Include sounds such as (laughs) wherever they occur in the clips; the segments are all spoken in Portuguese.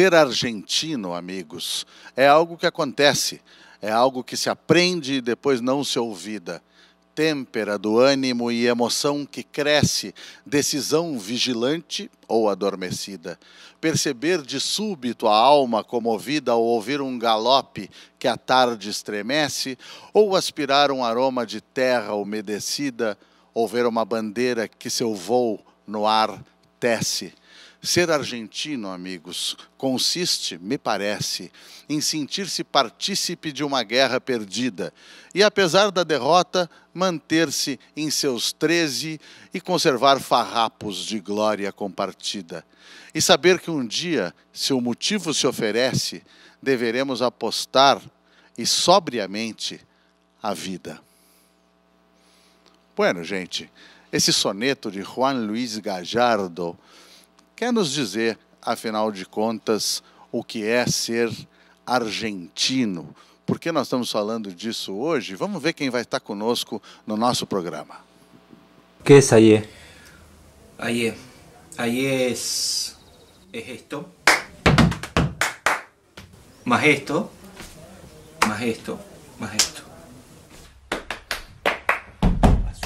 Ser argentino, amigos, é algo que acontece, é algo que se aprende e depois não se olvida. Têmpera do ânimo e emoção que cresce, decisão vigilante ou adormecida. Perceber de súbito a alma comovida ao ouvir um galope que a tarde estremece, ou aspirar um aroma de terra umedecida, ou ver uma bandeira que seu voo no ar tece Ser argentino, amigos, consiste, me parece, em sentir-se partícipe de uma guerra perdida e, apesar da derrota, manter-se em seus treze e conservar farrapos de glória compartida. E saber que um dia, se o motivo se oferece, deveremos apostar e sobriamente a vida. Bueno, gente, esse soneto de Juan Luiz Gajardo quer nos dizer, afinal de contas, o que é ser argentino. Por que nós estamos falando disso hoje? Vamos ver quem vai estar conosco no nosso programa. que é isso Aí, aí é... é isto. mais isto. mais isto. mais isto.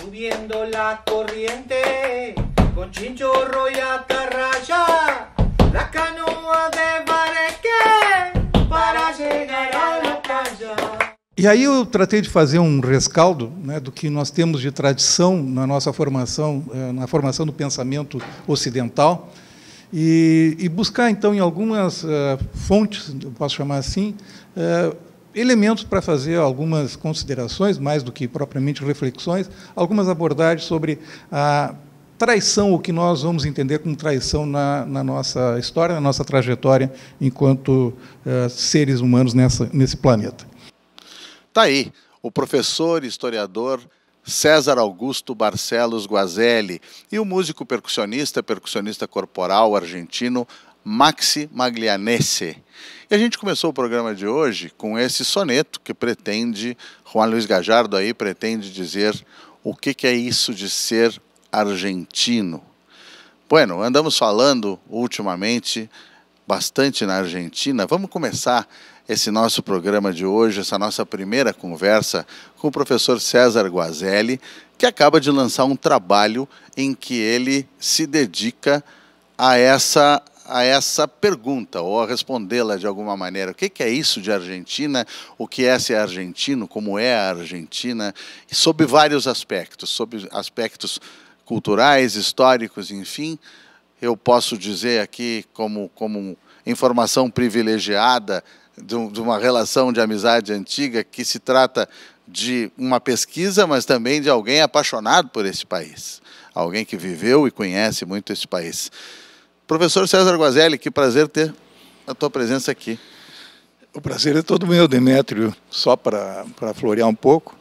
Subiendo la corriente con chinchorro y atarraya, la canoa de Barequé para chegar la E aí eu tratei de fazer um rescaldo né, do que nós temos de tradição na nossa formação, eh, na formação do pensamento ocidental, e, e buscar então em algumas eh, fontes, fontes, posso chamar assim, eh, elementos para fazer algumas considerações, mais do que propriamente reflexões, algumas abordagens sobre a traição, o que nós vamos entender como traição na, na nossa história, na nossa trajetória enquanto uh, seres humanos nessa, nesse planeta. Está aí o professor historiador César Augusto Barcelos Guazelli e o músico percussionista, percussionista corporal argentino Maxi Maglianese. E a gente começou o programa de hoje com esse soneto que pretende, Juan Luiz Gajardo aí pretende dizer o que, que é isso de ser argentino. Bueno, andamos falando ultimamente bastante na Argentina. Vamos começar esse nosso programa de hoje, essa nossa primeira conversa com o professor César Guazelli, que acaba de lançar um trabalho em que ele se dedica a essa a essa pergunta ou a respondê-la de alguma maneira. O que, é isso de Argentina? O que é ser argentino? Como é a Argentina? E sob vários aspectos, sob aspectos culturais, históricos, enfim. Eu posso dizer aqui, como, como informação privilegiada de, de uma relação de amizade antiga, que se trata de uma pesquisa, mas também de alguém apaixonado por esse país, alguém que viveu e conhece muito esse país. Professor César Guazelli, que prazer ter a tua presença aqui. O prazer é todo meu, Demétrio. Só para florear um pouco,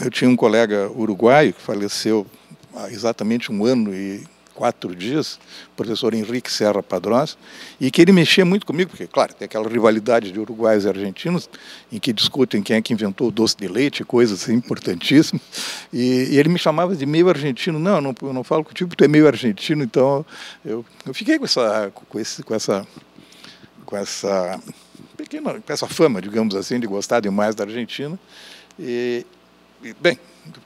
eu tinha um colega uruguaio que faleceu há exatamente um ano e quatro dias, o professor Henrique Serra Padrós, e que ele mexia muito comigo, porque, claro, tem aquela rivalidade de uruguaios e argentinos, em que discutem quem é que inventou o doce de leite, coisas importantíssimas, e, e, ele me chamava de meio argentino, não, eu não, eu não falo contigo, tu é meio argentino, então eu, eu fiquei com essa, com, esse, com essa, com essa pequena, com essa fama, digamos assim, de gostar demais da Argentina, e, e bem,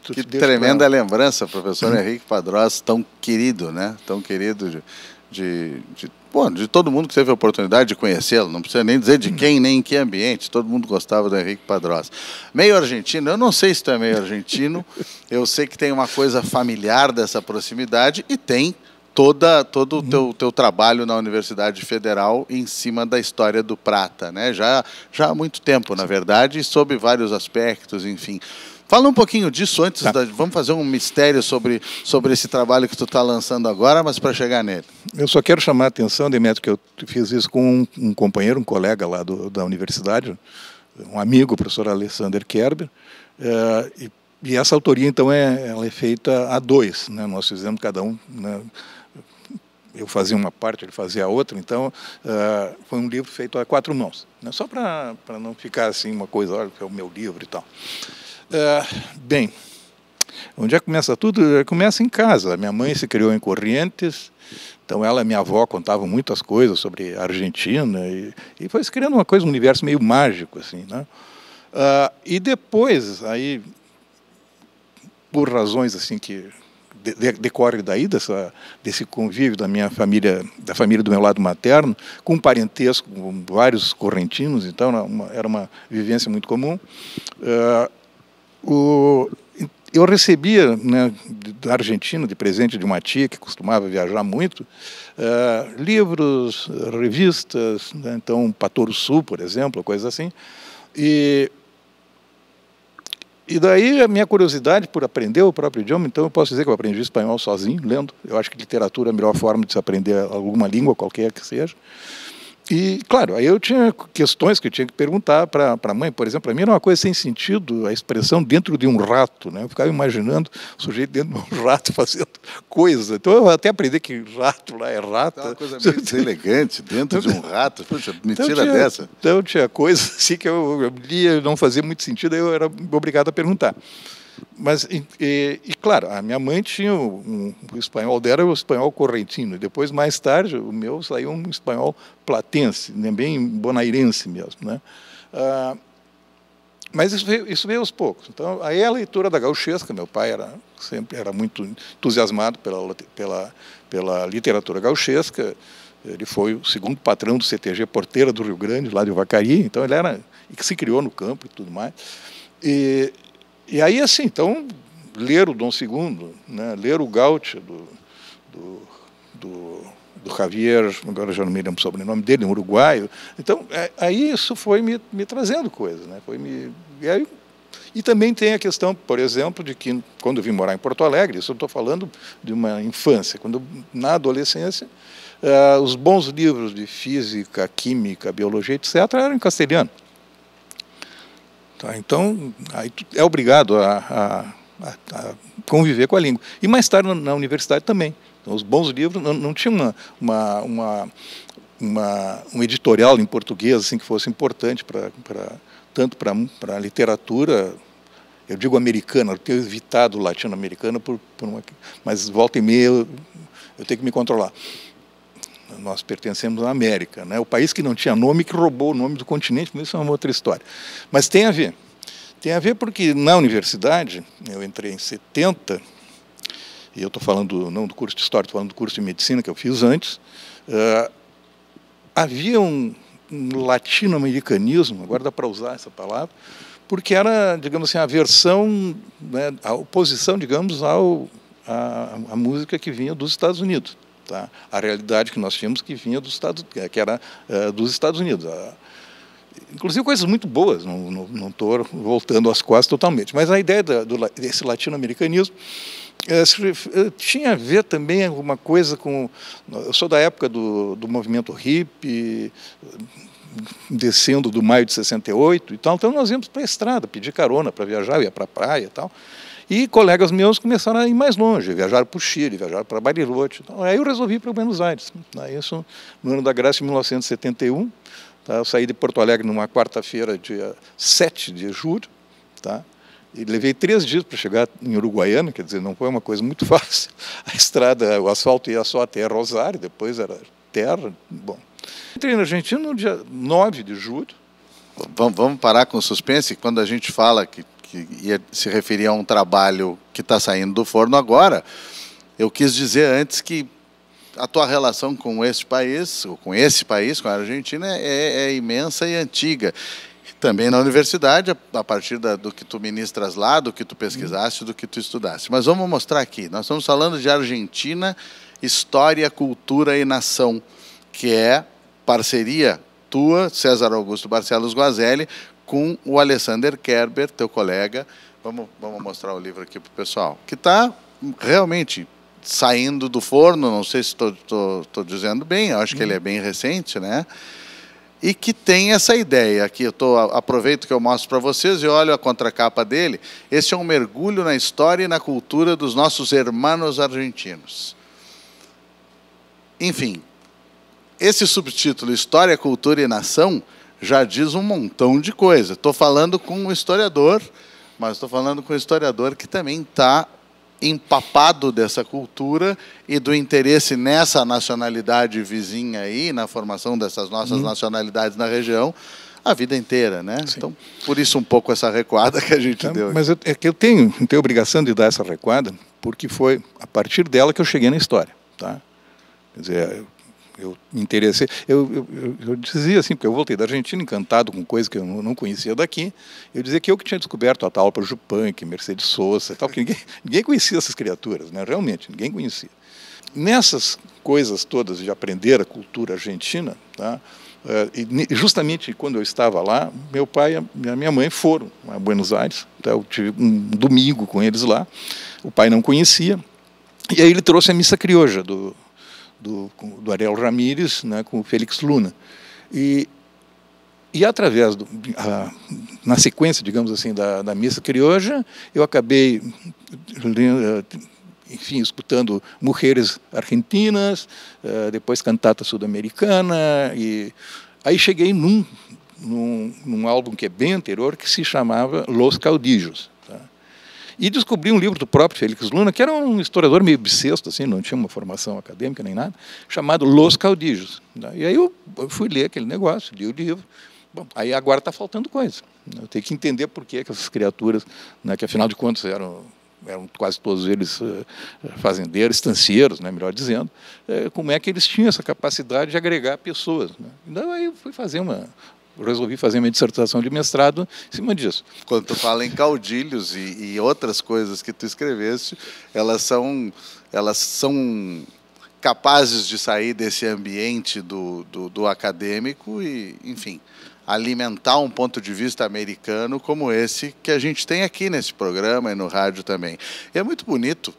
que tremenda lembrança, professor (laughs) Henrique Padros, tão querido, né? Tão querido de, de, de, bom, de todo mundo que teve a oportunidade de conhecê-lo. Não precisa nem dizer de uhum. quem, nem em que ambiente. Todo mundo gostava do Henrique Padros. Meio argentino, eu não sei se tu é meio argentino. (laughs) eu sei que tem uma coisa familiar dessa proximidade e tem toda todo o uhum. teu, teu trabalho na Universidade Federal em cima da história do Prata, né? Já já há muito tempo, na verdade, e sob vários aspectos, enfim. Fala um pouquinho disso antes. Tá. Da, vamos fazer um mistério sobre, sobre esse trabalho que tu está lançando agora, mas para chegar nele. Eu só quero chamar a atenção, Demetrio, que eu fiz isso com um, um companheiro, um colega lá do, da universidade, um amigo, o professor Alexander Kerber. É, e, e, essa autoria, então, é, ela é feita a dois. Né? Nós fizemos cada um... Né? eu fazia uma parte, ele fazia a outra, então uh, foi um livro feito a quatro mãos, né? só para não ficar assim uma coisa, olha, é o meu livro e tal. É, bem, onde é que começa tudo? Começa em casa. Minha mãe se criou em Corrientes, então ela e minha avó contavam muitas coisas sobre a Argentina e, e foi se criando uma coisa, um universo meio mágico, assim, né? Uh, e depois, aí, por razões assim que de, de, decorre daí dessa, desse convívio da minha família, da família do meu lado materno, com parentesco, com vários correntinos, então era uma, era uma vivência muito comum. Uh, o, eu recebia né, da Argentina, de presente de uma tia que costumava viajar muito, uh, livros, revistas, né, então Pator Sul, por exemplo, coisa assim. E, e daí a minha curiosidade por aprender o próprio idioma, então eu posso dizer que eu aprendi espanhol sozinho, lendo. Eu acho que literatura é a melhor forma de se aprender alguma língua, qualquer que seja. E, claro, aí eu tinha questões que eu tinha que perguntar para a mãe, por exemplo. Para mim era uma coisa sem sentido a expressão dentro de um rato. Né? Eu ficava imaginando o sujeito dentro de um rato (laughs) fazendo coisa. Então eu até aprendi que rato lá é rata. Então, é uma coisa meio deselegante, dentro de um rato. Poxa, mentira então, tinha, dessa. Então tinha coisa assim que eu lia não fazia muito sentido, aí eu era obrigado a perguntar. Mas, e, e, e, claro, a minha mãe tinha um, um espanhol dela, era o espanhol correntino. e Depois, mais tarde, o meu saiu um espanhol platense, né, bem bonairense mesmo. Né? Ah, mas isso veio, isso veio aos poucos. Então, aí a leitura da gauchesca, meu pai era sempre era muito entusiasmado pela, pela, pela literatura gauchesca, ele foi o segundo patrão do CTG Porteira do Rio Grande, lá de Vacaria, então ele era, que se criou no campo e tudo mais. E, e aí, assim, então, ler né, o Dom II, né, ler o Gaucho do, do, do, do Javier, agora já não me lembro o sobrenome dele, um uruguaio. Então, é, aí isso foi me, me trazendo coisas. Né, foi me, e, aí, e também tem a questão, por exemplo, de que quando eu vim morar em Porto Alegre, isso eu estou falando de uma infância, quando na adolescência, uh, os bons livros de física, química, biologia, etc., eram em castelhano. Tá? Então, aí tu é obrigado a, a, a, conviver com a língua. E mais tarde na, na universidade também. Então, os bons livros não, não tinham uma, uma, uma, uma, um editorial em português assim que fosse importante para tanto para a literatura eu digo americana, eu tenho evitado latino-americana, por, por uma, mas volta e meia eu, eu tenho que me controlar nós pertencemos à América, né? o país que não tinha nome, que roubou o nome do continente, mas isso é uma outra história. Mas tem a ver. Tem a ver porque na universidade, eu entrei em 70, e eu estou falando não do curso de História, estou falando do curso de Medicina que eu fiz antes, uh, havia um, um latino-americanismo, agora dá para usar essa palavra, porque era, digamos assim, a versão, né, a oposição, digamos, ao, a, a música que vinha dos Estados Unidos. Tá? A realidade que nós tínhamos que vinha dos Estados, que era eh, dos Estados Unidos. Ah, inclusive coisas muito boas, não estou voltando às quase totalmente. Mas a ideia da, do, desse latino-americanismo eh, eh, tinha a ver também alguma coisa com... Eu sou da época do, do movimento hippie, descendo do maio de 68 e tal, então nós íamos para a estrada, pedir carona para viajar, ia para a praia e tal. E colegas meus começaram a ir mais longe, viajaram para o Chile, viajaram para Bariloche. Então, aí eu resolvi ir para Buenos Aires. Isso no ano da graça de 1971. Tá? Eu saí de Porto Alegre numa quarta-feira, dia 7 de julho. Tá? E levei três dias para chegar em Uruguaiana, quer dizer, não foi uma coisa muito (laughs) fácil. A estrada, o asfalto ia só até Rosário, depois era terra. Bom, entrei na Argentina no dia 9 de julho. Vamos, vamos parar com o suspense. Quando a gente fala que que ia se referir a um trabalho que está saindo do forno agora, eu quis dizer antes que a tua relação com este país, ou com esse país, com a Argentina, é, é, é imensa e antiga. Também na universidade, a partir da, do que tu ministras lá, do que tu pesquisaste, do que tu estudaste. Mas vamos mostrar aqui. Nós estamos falando de Argentina, história, cultura e nação, que é parceria tua, César Augusto Barcelos Guazelli, com o Alessander Kerber, teu colega. Vamos, vamos mostrar o livro aqui para o pessoal, que está realmente saindo do forno, não sei se estou dizendo bem, acho que ele é uhum. bem recente, né? E que tem essa ideia aqui. Eu tô, aproveito que eu mostro para vocês e olho a contracapa dele. Esse é um mergulho na história e na cultura dos nossos hermanos argentinos. Enfim, esse subtítulo História, Cultura e Nação já diz um montão de coisa. Estou falando com um historiador, mas estou falando com um historiador que também está empapado dessa cultura e do interesse nessa nacionalidade vizinha aí, na formação dessas nossas hum. nacionalidades na região, a vida inteira, né? Então, por isso um pouco essa recuada que a gente é, deu. Mas eu, é que eu tenho, tenho obrigação de dar essa recuada, porque foi a partir dela que eu cheguei na história, tá? Quer dizer, eu me interessei. Eu, eu, eu, dizia assim, porque eu voltei da Argentina encantado com coisas que eu não conhecia daqui. Eu dizia que eu que tinha descoberto a tal para Jupanque, Mercedes Souza e tal, que ninguém, (laughs) ninguém conhecia essas criaturas, né? realmente, ninguém conhecia. Nessas coisas todas de aprender a cultura argentina, tá? Eh, e justamente quando eu estava lá, meu pai e a minha mãe foram a Buenos Aires. então Eu tive um domingo com eles lá. O pai não conhecia. E aí ele trouxe a missa crioja do, do, do Ariel Ramírez né, com o Félix Luna. E, e através, do, a, na sequência, digamos assim, da, da missa crioja, eu acabei eh, enfim, escutando Mulheres Argentinas, eh, depois Cantata sul-americana, e aí cheguei num, num, num álbum que é bem anterior, que se chamava Los Caudillos. E descobri um livro do próprio Félix Luna, que era um historiador meio bissexto, assim, não tinha uma formação acadêmica nem nada, chamado Los Caudillos. Né? E aí eu fui ler aquele negócio, li o livro. Bom, aí agora está faltando coisa. Né? Eu tenho que entender por que, essas criaturas, né, que afinal de contas eram eram quase todos eles eh, eh, fazendeiros, estancieiros, né, melhor dizendo, eh, como é que eles tinham essa capacidade de agregar pessoas. Né? Então, aí eu fui fazer uma, resolvi fazer minha dissertação de mestrado em cima disso. Quando tu fala em caudilhos e, e outras coisas que tu escreveste, elas são, elas são capazes de sair desse ambiente do, do, do acadêmico e, enfim, alimentar um ponto de vista americano como esse que a gente tem aqui nesse programa e no rádio também. E é muito bonito,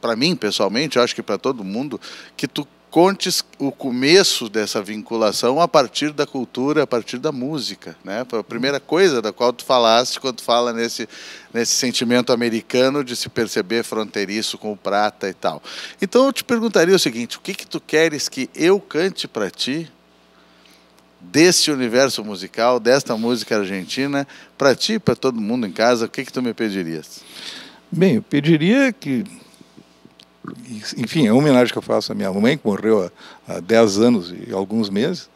para mim pessoalmente, acho que para todo mundo, que tu contes o começo dessa vinculação a partir da cultura, a partir da música, né? Foi a primeira coisa da qual tu falaste quando tu fala nesse nesse sentimento americano de se perceber fronteiriço com o prata e tal. Então eu te perguntaria o seguinte: o que que tu queres que eu cante para ti desse universo musical, desta música argentina, para ti, para todo mundo em casa, o que que tu me pedirias? Bem, eu pediria que enfim, é uma homenagem que eu faço à minha mãe, que morreu há, há 10 anos e alguns meses.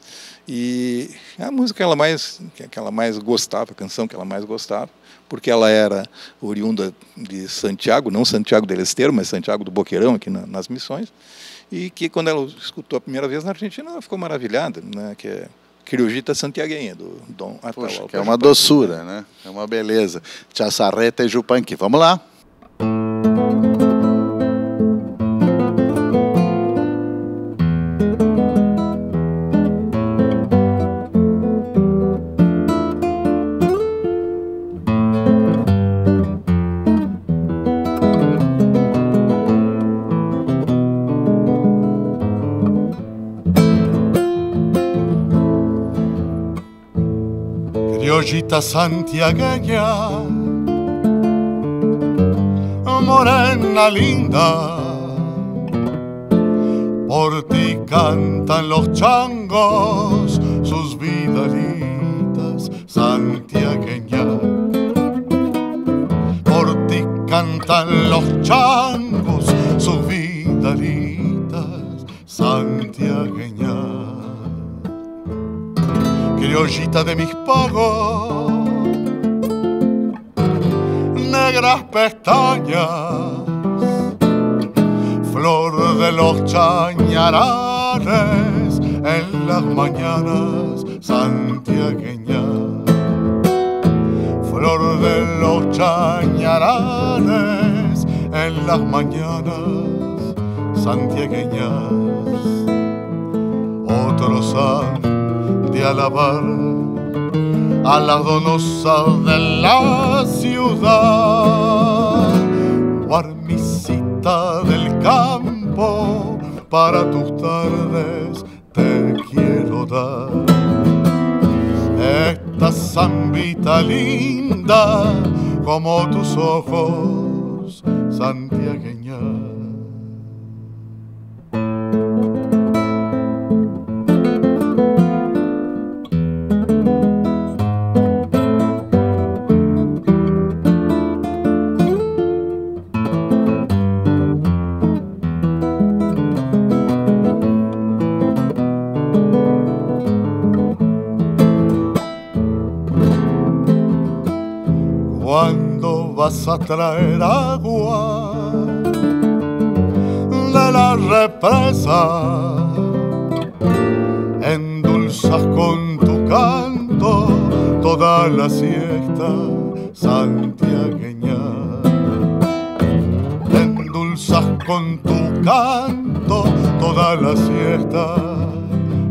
E a música que ela mais, que ela mais gostava, a canção que ela mais gostava, porque ela era oriunda de Santiago, não Santiago del Esteiro, mas Santiago do Boqueirão, aqui na, nas Missões, e que quando ela escutou a primeira vez na Argentina, ela ficou maravilhada, né? que é Criogita Santiaguenha, do Dom Poxa, Atalau. é uma doçura, né? É uma beleza. Chassarreta e Jupanqui. Vamos lá. Santiagoña, santiagueña, morena linda, por ti cantan los changos sus vidalitas Santiagueña Por ti cantan los changos sus vidalitas santiagueñas criollita de mis pagos, pestañas, flor de los chañarales en las mañanas santiagueñas, flor de los chañarales en las mañanas santiagueñas. Otro han de alabar a la donosa de la ciudad, guarmisita del campo, para tus tardes te quiero dar. Esta zambita linda, como tus ojos, Santiago. traer agua de la represa. Endulzas con tu canto toda la siesta santiagueña. Endulzas con tu canto toda la siesta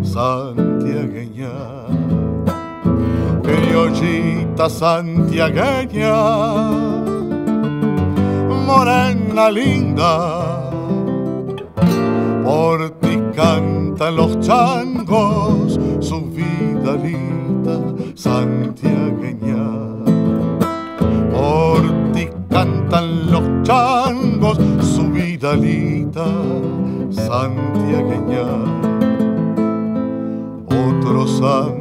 santiagueña criollita santiagueña morena linda, por ti cantan los changos su vidalita santiagueña. Por ti cantan los changos su vidalita santiagueña. Otros han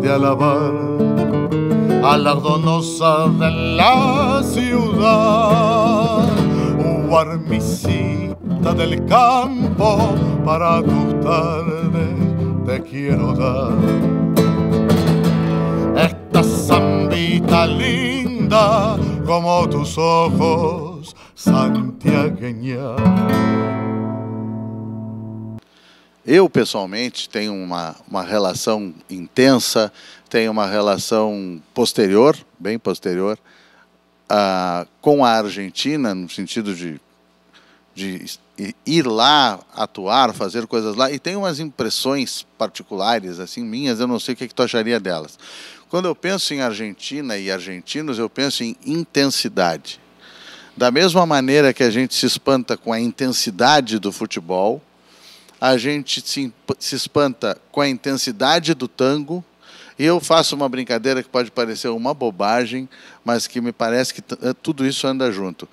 de alabar alardonosa de la ciudad, guarmicita del campo, para tu tarde te quiero dar. Esta zambita linda como tus ojos santiagueña. Eu, pessoalmente, tenho uma, uma relação intensa tem uma relação posterior, bem posterior, uh, com a Argentina, no sentido de, de ir lá atuar, fazer coisas lá, e tem umas impressões particulares, assim, minhas, eu não sei o que, é que tu acharia delas. Quando eu penso em Argentina e argentinos, eu penso em intensidade. Da mesma maneira que a gente se espanta com a intensidade do futebol, a gente se, se espanta com a intensidade do tango e Eu faço uma brincadeira que pode parecer uma bobagem, mas que me parece que eh, tudo isso anda junto.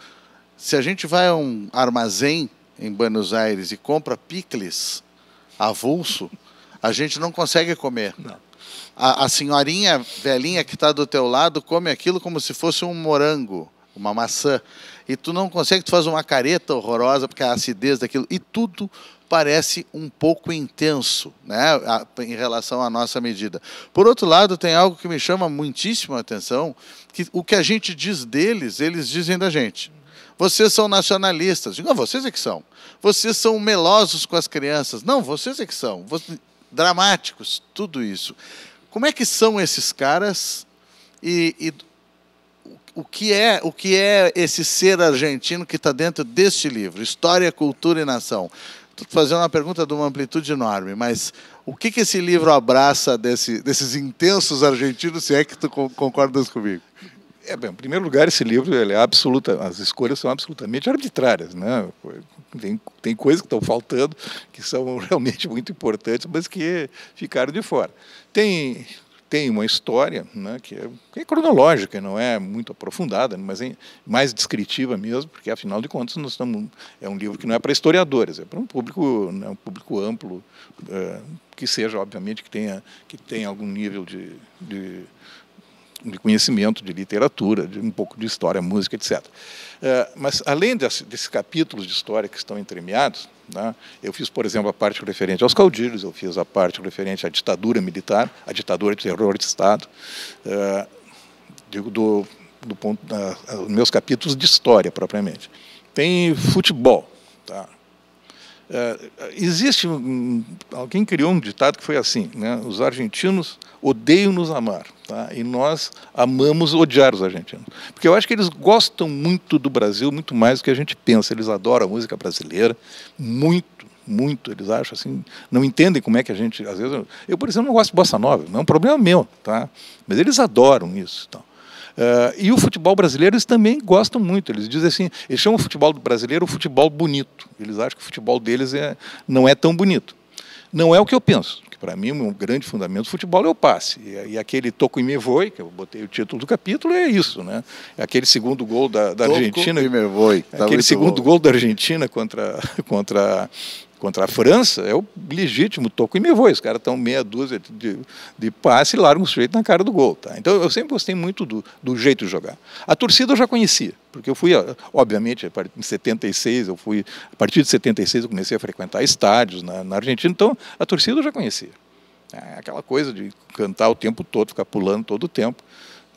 Se a gente vai a um armazém em Buenos Aires e compra picles avulso, a gente não consegue comer. Não. A, a, senhorinha velhinha que está do teu lado come aquilo como se fosse um morango, uma maçã. E tu não consegue, tu faz uma careta horrorosa, porque a acidez daquilo. E tudo parece um pouco intenso né, em relação à nossa medida. Por outro lado, tem algo que me chama muitíssima atenção, que o que a gente diz deles, eles dizem da gente. Vocês são nacionalistas. Não, ah, vocês é que são. Vocês são melosos com as crianças. Não, vocês é que são. Vocês... Dramáticos, tudo isso. Como é que são esses caras e, e o que é o que é esse ser argentino que está dentro deste livro, História, Cultura e Nação fazer uma pergunta de uma amplitude enorme, mas o que, que esse livro abraça desse, desses intensos argentinos, se é que tu concordas comigo? É, bem, em primeiro lugar, esse livro ele é absoluta, as escolhas são absolutamente arbitrárias, né? Tem, tem coisas que estão faltando que são (laughs) realmente muito importantes, mas que ficaram de fora. Tem tem uma história né, que, é, que, é, cronológica, não é muito aprofundada, mas é mais descritiva mesmo, porque afinal de contas nós estamos, é um livro que não é para historiadores, é para um público, né, um público amplo, é, que seja obviamente que tenha que tenha algum nível de, de, de conhecimento, de literatura, de um pouco de história, música, etc. Eh, mas, além desses capítulos de história que estão entremeados, né, eu fiz, por exemplo, a parte referente aos caudilhos, eu fiz a parte referente à ditadura militar, à ditadura de terror de Estado, eh, digo, do, do ponto, ah, ah, meus capítulos de história, propriamente. Tem futebol, tá? Uh, existe um, alguém criou um ditado que foi assim, né? Os argentinos odeiam nos amar, tá? E nós amamos odiar os argentinos, porque eu acho que eles gostam muito do Brasil, muito mais do que a gente pensa. Eles adoram a música brasileira, muito, muito. Eles acham assim, não entendem como é que a gente, às vezes, eu, eu por exemplo não gosto de bossa nova, não é um problema meu, tá? Mas eles adoram isso, então. Uh, e o futebol brasileiro eles também gostam muito. Eles dizem assim, eles chamam o futebol brasileiro o futebol bonito. Eles acham que o futebol deles é, não é tão bonito. Não é o que eu penso. Que para mim um grande fundamento do futebol é o passe. E, e aquele toco e me voe, que eu botei o título do capítulo, é isso, né? Aquele segundo gol da, da Argentina. E me voe. Tá aquele segundo bom. gol da Argentina contra (laughs) contra contra a França, é o legítimo toco e me vou. Os caras estão meia dúzia de, de passe e largam o sujeito na cara do gol. Tá? Então eu sempre gostei muito do, do jeito de jogar. A torcida eu já conhecia, porque eu fui, obviamente, em 76, eu fui, a partir de 76 eu comecei a frequentar estádios na, na Argentina, então a torcida eu já conhecia. É aquela coisa de cantar o tempo todo, ficar pulando todo o tempo.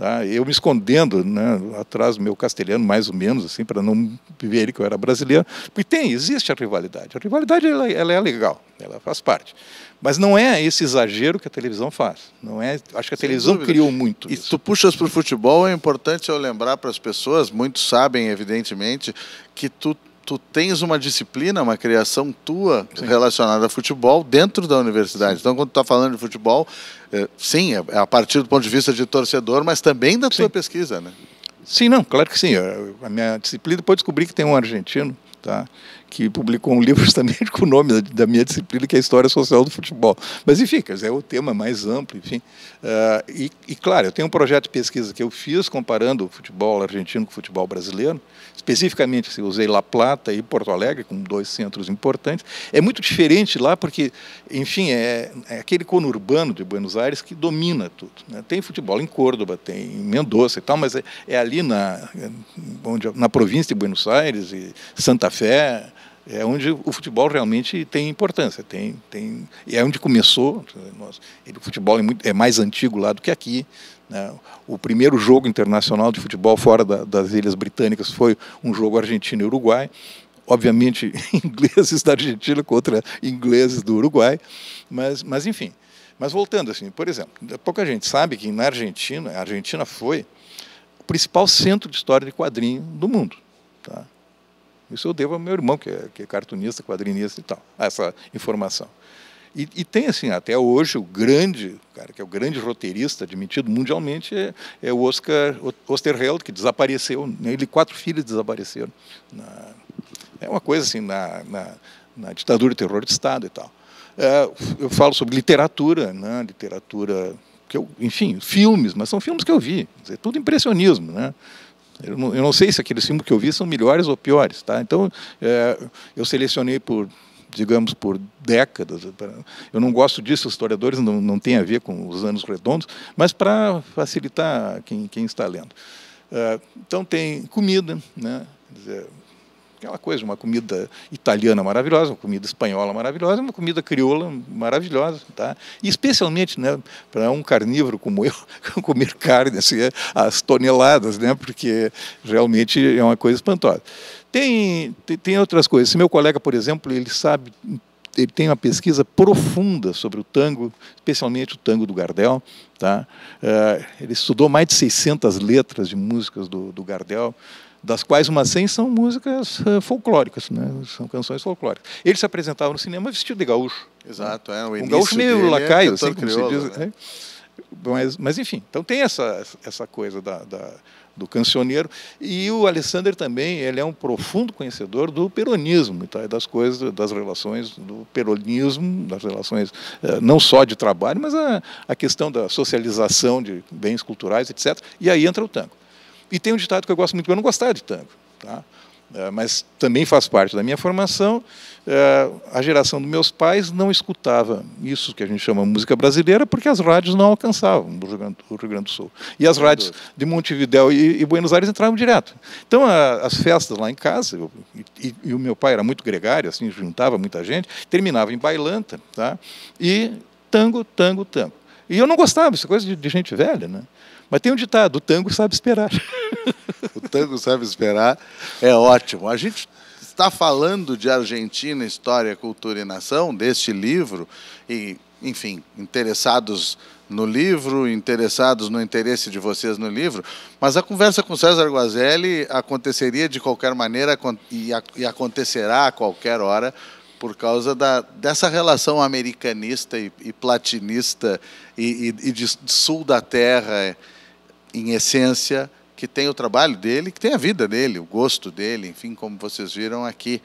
Tá? Eu me escondendo né, atrás do meu castelhano, mais ou menos, assim, para não ver que eu era brasileiro. Porque tem, existe a rivalidade. A rivalidade ela, ela, é legal, ela faz parte. Mas não é esse exagero que a televisão faz. Não é, acho que a Sem televisão dúvida. criou muito. E isso. tu puxas para o futebol, é importante eu lembrar para as pessoas, muitos sabem, evidentemente, que tu tu tens uma disciplina, uma criação tua sim. relacionada a futebol dentro da universidade. Então, quando tu está falando de futebol, eh, é, sim, é a partir do ponto de vista de torcedor, mas também da tua sim. pesquisa, né? Sim, não, claro que sim. a minha disciplina, depois descobri que tem um argentino, tá? que publicou um (laughs) livro justamente com o nome da, minha disciplina, que é a História Social do Futebol. Mas, enfim, é o tema mais amplo, enfim. Uh, e, e, claro, eu tenho um projeto de pesquisa que eu fiz comparando o futebol argentino com o futebol brasileiro, especificamente se usei La Plata e Porto Alegre, com dois centros importantes. É muito diferente lá porque, enfim, é, é aquele conurbano de Buenos Aires que domina tudo. Né? Tem futebol em Córdoba, tem em Mendoza e tal, mas é, é ali na, onde, na província de Buenos Aires e Santa Fé, é onde o futebol realmente tem importância, tem, tem, é onde começou. Nossa, né? ele, o futebol é, muito, é mais antigo lá do que aqui, né? O primeiro jogo internacional de futebol fora da, das Ilhas Britânicas foi um jogo Argentina e Uruguai. Obviamente, (laughs) ingleses da Argentina contra ingleses do Uruguai. Mas, mas enfim. Mas voltando, assim, por exemplo, pouca gente sabe que na Argentina, a Argentina foi o principal centro de história de quadrinho do mundo. Tá? Isso eu devo ao meu irmão, que é, que é cartunista, quadrinista e tal, essa informação. E, e, tem, assim, até hoje, o grande, cara, que é o grande roteirista admitido mundialmente, é, é o Oscar Osterheld, que desapareceu. Né? Ele quatro filhos desapareceram. Na, é uma coisa assim, na, na, na ditadura e terror de Estado e tal. É, eu falo sobre literatura, né? literatura, que eu, enfim, filmes, mas são filmes que eu vi. É tudo impressionismo, né? Eu não, eu não sei se aqueles filmes que eu vi são melhores ou piores, tá? Então, é, eu selecionei por digamos, por décadas. Eu não gosto disso, os historiadores não, não têm a ver com os anos redondos, mas para facilitar quem, quem, está lendo. Ah, então tem comida, né? Dizer, aquela coisa, uma comida italiana maravilhosa, uma comida espanhola maravilhosa, uma comida crioula maravilhosa, tá? E especialmente, né, para um carnívoro como eu, (laughs) comer carne assim, às é, toneladas, né? Porque realmente é uma coisa espantosa. Tem, tem outras coisas. Esse meu colega, por exemplo, ele sabe, ele tem uma pesquisa profunda sobre o tango, especialmente o tango do Gardel. Tá? Eh, ele estudou mais de 600 letras de músicas do, do Gardel, das quais umas 100 são músicas eh, folclóricas, né? são canções folclóricas. Ele se apresentava no cinema vestido de gaúcho. Exato, é o início Um gaúcho meio é lacaio, é assim como crioulo, se diz. Né? né? Mas, mas, enfim, então tem essa, essa coisa da, da do cancioneiro. E o Alessandro também, ele é um profundo conhecedor do peronismo, então das coisas, das relações do peronismo, das relações eh, não só de trabalho, mas a, a questão da socialização de bens culturais, etc. E aí entra o tango. E tem um ditado que eu gosto muito, eu não gostava de tango. Tá? É, mas também faz parte da minha formação. É, a geração dos meus pais não escutava isso que a gente chama música brasileira, porque as rádios não alcançavam o Rio Grande do Sul. E as rádios de Montevidéu e Buenos Aires entravam direto. Então, as festas lá em casa, e o meu pai era muito gregário, assim, juntava muita gente, terminava em bailanta, tá? e tango, tango, tango. E eu não gostava, isso é coisa de, de gente velha, né? Mas tem um ditado: o tango sabe esperar. (laughs) o tango sabe esperar, é ótimo. A gente está falando de Argentina, História, Cultura e Nação, deste livro, e, enfim, interessados no livro, interessados no interesse de vocês no livro, mas a conversa com César Guazelli aconteceria de qualquer maneira e, e acontecerá a qualquer hora por causa da, dessa relação americanista e, e platinista e, e de sul da terra em essência, que tem o trabalho dele, que tem a vida dele, o gosto dele, enfim, como vocês viram aqui.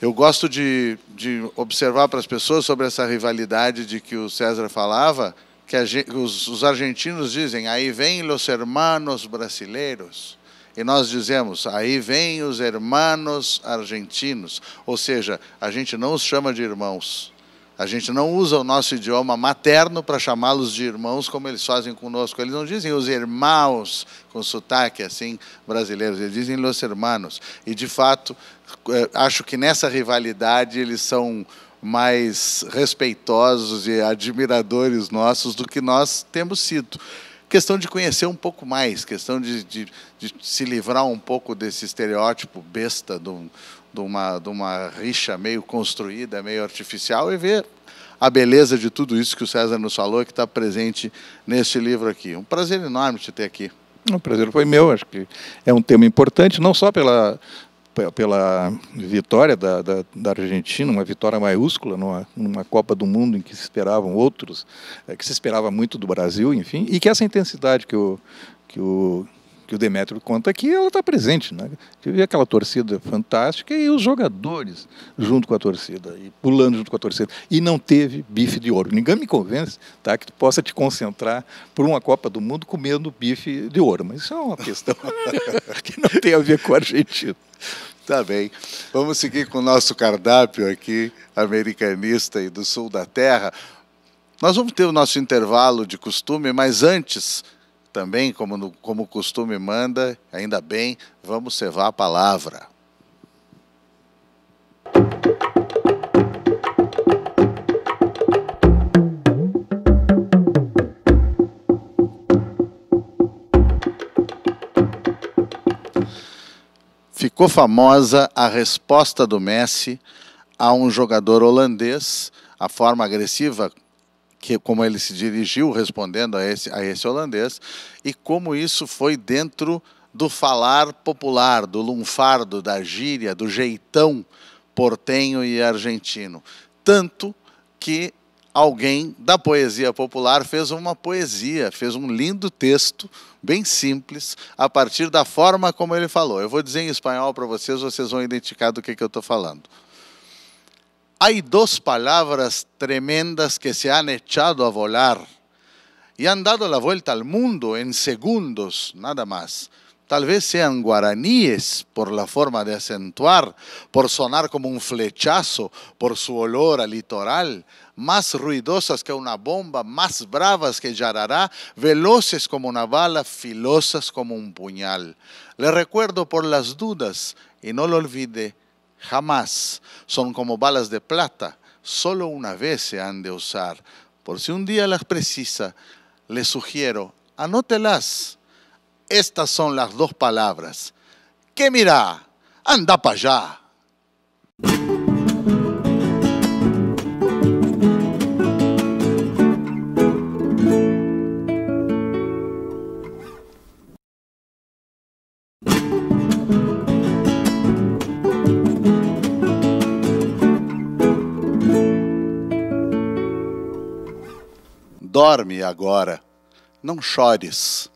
Eu gosto de, de observar para as pessoas sobre essa rivalidade de que o César falava, que a, os, os argentinos dizem, aí vem os hermanos brasileiros. E nós dizemos, aí vem os hermanos argentinos. Ou seja, a gente não os chama de irmãos, a gente não usa o nosso idioma materno para chamá-los de irmãos como eles fazem conosco. Eles não dizem os irmãos com sotaque assim brasileiros, eles dizem los hermanos. E de fato, é, acho que nessa rivalidade eles são mais respeitosos e admiradores nossos do que nós temos sido questão de conhecer um pouco mais, questão de, de, de se livrar um pouco desse estereótipo besta de, um, de, uma, de uma rixa meio construída, meio artificial, e ver a beleza de tudo isso que o César nos falou, que está presente nesse livro aqui. Um prazer enorme te ter aqui. O prazer foi meu, acho que é um tema importante, não só pela, pela vitória da, da, da, Argentina, uma vitória maiúscula numa, numa, Copa do Mundo em que se esperavam outros, eh, que se esperava muito do Brasil, enfim, e que essa intensidade que o, que o que o Demetrio conta aqui, ela está presente. Né? Tive aquela torcida fantástica e os jogadores junto com a torcida, e pulando junto com a torcida. E não teve bife de ouro. Ninguém me convence tá, que tu possa te concentrar por uma Copa do Mundo comendo bife de ouro. Mas isso é uma questão (laughs) que não tem a ver com a Argentina. Tá bem. Vamos seguir com o nosso cardápio aqui, americanista e do sul da terra. Nós vamos ter o nosso intervalo de costume, mas antes também, como, no, como o costume manda, ainda bem, vamos cevar a palavra. Ficou famosa a resposta do Messi a um jogador holandês, a forma agressiva que, como ele se dirigiu respondendo a esse, a esse holandês e como isso foi dentro do falar popular, do lunfardo, da gíria, do jeitão portenho e argentino. Tanto que alguém da poesia popular fez uma poesia, fez um lindo texto, bem simples, a partir da forma como ele falou. Eu vou dizer em espanhol para vocês, vocês vão identificar do que, que eu estou falando. hay dos palabras tremendas que se han echado a volar y han dado la vuelta al mundo en segundos, nada más. Tal vez sean guaraníes por la forma de acentuar, por sonar como un flechazo, por su olor al litoral, más ruidosas que una bomba, más bravas que Yarará, veloces como una bala, filosas como un puñal. Le recuerdo por las dudas y no lo olvide jamás. Son como balas de plata, solo una vez se han de usar. Por si un día las precisa, les sugiero, anótelas. Estas son las dos palabras. ¿Qué mira? Anda para allá. Dorme agora, não chores,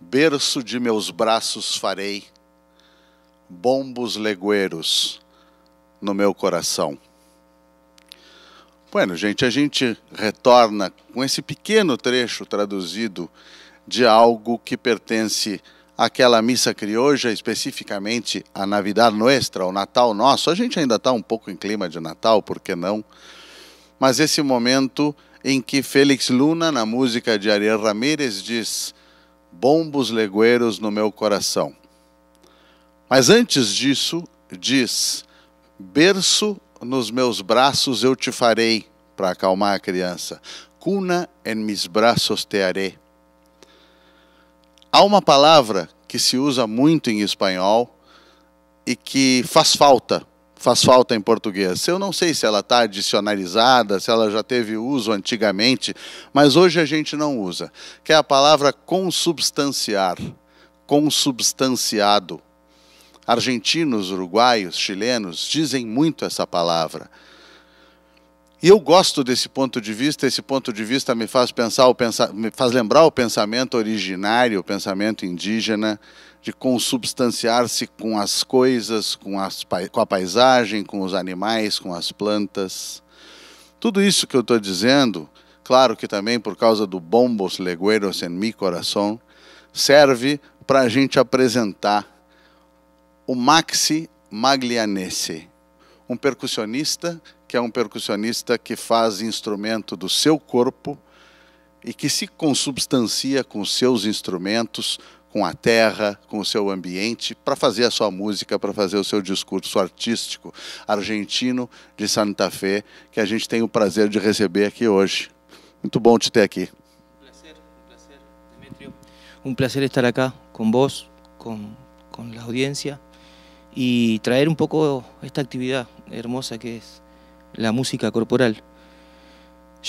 berço de meus braços farei, bombos legueiros no meu coração. Bueno, gente, a gente retorna com esse pequeno trecho traduzido de algo que pertence àquela missa crioja, especificamente a Navidad Nuestra, o Natal Nosso. A gente ainda está um pouco em clima de Natal, por que não? Mas esse momento em que Félix Luna, na música de Ariel Ramírez, diz: Bombos legueiros no meu coração. Mas antes disso, diz: Berço nos meus braços eu te farei, para acalmar a criança. Cuna em mis braços te haré. Há uma palavra que se usa muito em espanhol e que faz falta faz falta em português. Eu não sei se ela está adicionalizada, se ela já teve uso antigamente, mas hoje a gente não usa, que é a palavra consubstanciar, consubstanciado. Argentinos, uruguaios, chilenos dizem muito essa palavra. E eu gosto desse ponto de vista, esse ponto de vista me faz pensar, me faz lembrar o pensamento originário, o pensamento indígena, de consubstanciar-se com as coisas, com, as, com a paisagem, com os animais, com as plantas. Tudo isso que eu estou dizendo, claro que também por causa do bombos legueros em mi coração, serve para a gente apresentar o Maxi Maglianese, um percussionista que é um percussionista que faz instrumento do seu corpo e que se consubstancia com seus instrumentos, com a terra, com o seu ambiente, para fazer a sua música, para fazer o seu discurso artístico argentino de Santa Fé, que a gente tem o prazer de receber aqui hoje. Muito bom te ter aqui. Um prazer, um Demetrio. Um estar aqui com vós, com, com a audiência e trazer um pouco esta atividade hermosa que é a música corporal.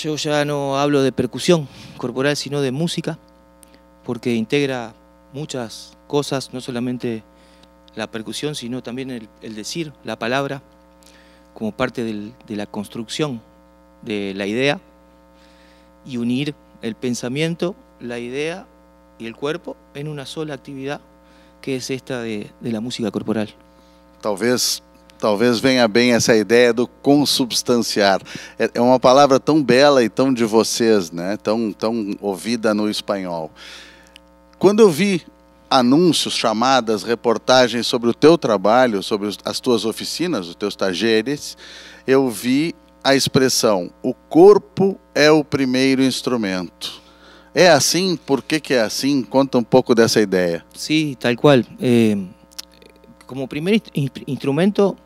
Eu já não hablo de percussão corporal, sino de música, porque integra muchas cosas, no solamente la percusión, sino también el, decir, la palabra, como parte de la construcción de la idea y unir el pensamiento, la idea y el cuerpo en una sola actividad, que es esta de, la música corporal. Tal vez venha bien essa idea do consubstanciar. Es una palabra tan bela y e tan de vocês, tan tão, tão ouvida no espanhol. Quando eu vi anúncios, chamadas, reportagens sobre o teu trabalho, sobre as tuas oficinas, os teus tageres, eu vi a expressão o corpo é o primeiro instrumento. É assim? ¿Por que é assim? Conta um pouco dessa ideia. Sim, Sí, tal qual, eh, como primeiro instrumento,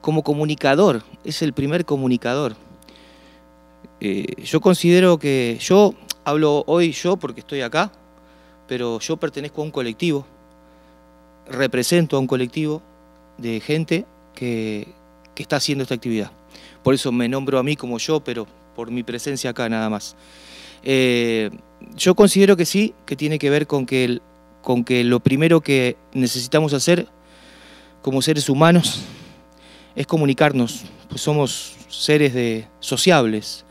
como comunicador, é o primeiro comunicador. Eu eh, considero que eu hablo hoje, eu porque estou aqui. pero yo pertenezco a un colectivo, represento a un colectivo de gente que, está haciendo esta actividad. Por eso me nombro a mí como yo, pero por mi presencia acá nada más. Eh, yo considero que sí, que tiene que ver con que, lo primero que necesitamos hacer como seres humanos es comunicarnos, pues somos seres sociables.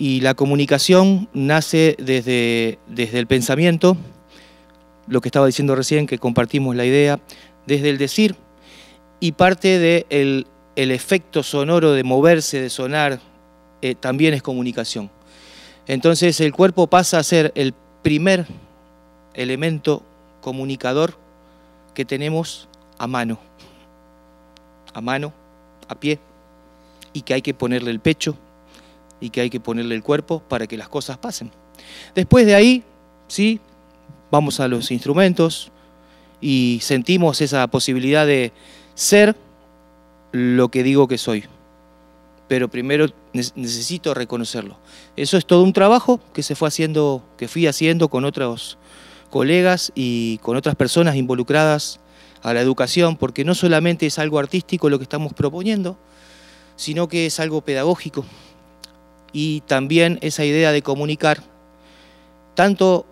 Y la comunicación nace desde, desde el pensamiento, lo que estaba diciendo recién, que compartimos la idea, desde el decir y parte del el efecto sonoro de moverse, de sonar, eh, también es comunicación. Entonces el cuerpo pasa a ser el primer elemento comunicador que tenemos a mano, a mano, a pie, y que hay que ponerle el pecho, y que hay que ponerle el cuerpo para que las cosas pasen. Después de ahí, sí, vamos a los instrumentos y sentimos esa posibilidad de ser lo que digo que soy. Pero primero necesito reconocerlo. Eso es todo un trabajo que se fue haciendo, que fui haciendo con otros colegas y con otras personas involucradas a la educación, porque no solamente es algo artístico lo que estamos proponiendo, sino que es algo pedagógico y también esa idea de comunicar, tanto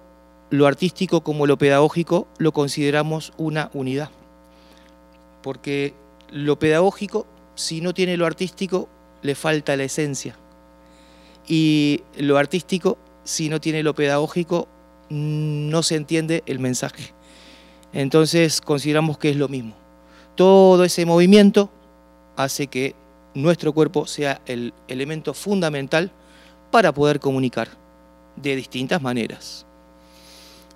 lo artístico como lo pedagógico lo consideramos una unidad. Porque lo pedagógico, si no tiene lo artístico, le falta la esencia. Y lo artístico, si no tiene lo pedagógico, no se entiende el mensaje. Entonces consideramos que es lo mismo. Todo ese movimiento hace que nuestro cuerpo sea el elemento fundamental para poder comunicar de distintas maneras.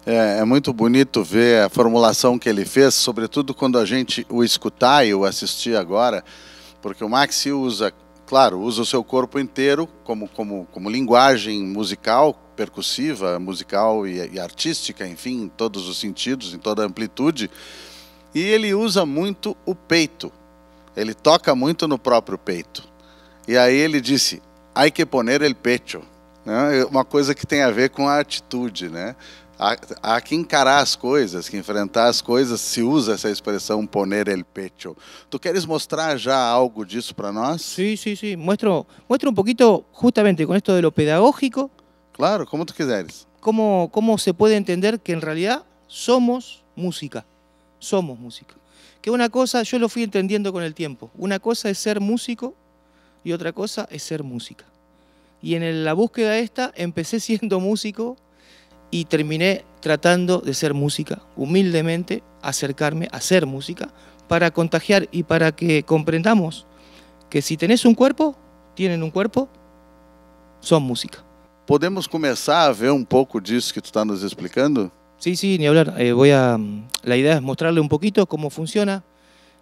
É, é, muito bonito ver a formulação que ele fez, sobretudo quando a gente o escutar e o assistir agora, porque o Max usa, claro, usa o seu corpo inteiro como, como, como linguagem musical, percussiva, musical e, e artística, enfim, em todos os sentidos, em toda a amplitude, e ele usa muito o peito ele toca muito no próprio peito. E aí ele disse: "Hay que poner el pecho", né? É uma coisa que tem a ver com a atitude, né? Há, há que encarar as coisas, que enfrentar as coisas, se usa essa expressão poner el pecho. Tu queres mostrar já algo disso para nós? Sim, sim, sim. Mostra, muestro um pouquinho, justamente com esto de lo pedagógico. Claro, como tu quiseres. Como, como se pode entender que em realidade somos música. Somos música. Que una cosa, yo lo fui entendiendo con el tiempo, una cosa es ser músico y otra cosa es ser música. Y en la búsqueda esta empecé (laughs) siendo músico y terminé tratando de ser música, humildemente acercarme a ser música para contagiar y para que comprendamos que si tenés un cuerpo, tienen un cuerpo, son música. Podemos comenzar a ver un poco de eso que tú estás nos explicando? Sí, sí, ni hablar. Eh, voy a, mm, la idea es mostrarle un poquito cómo funciona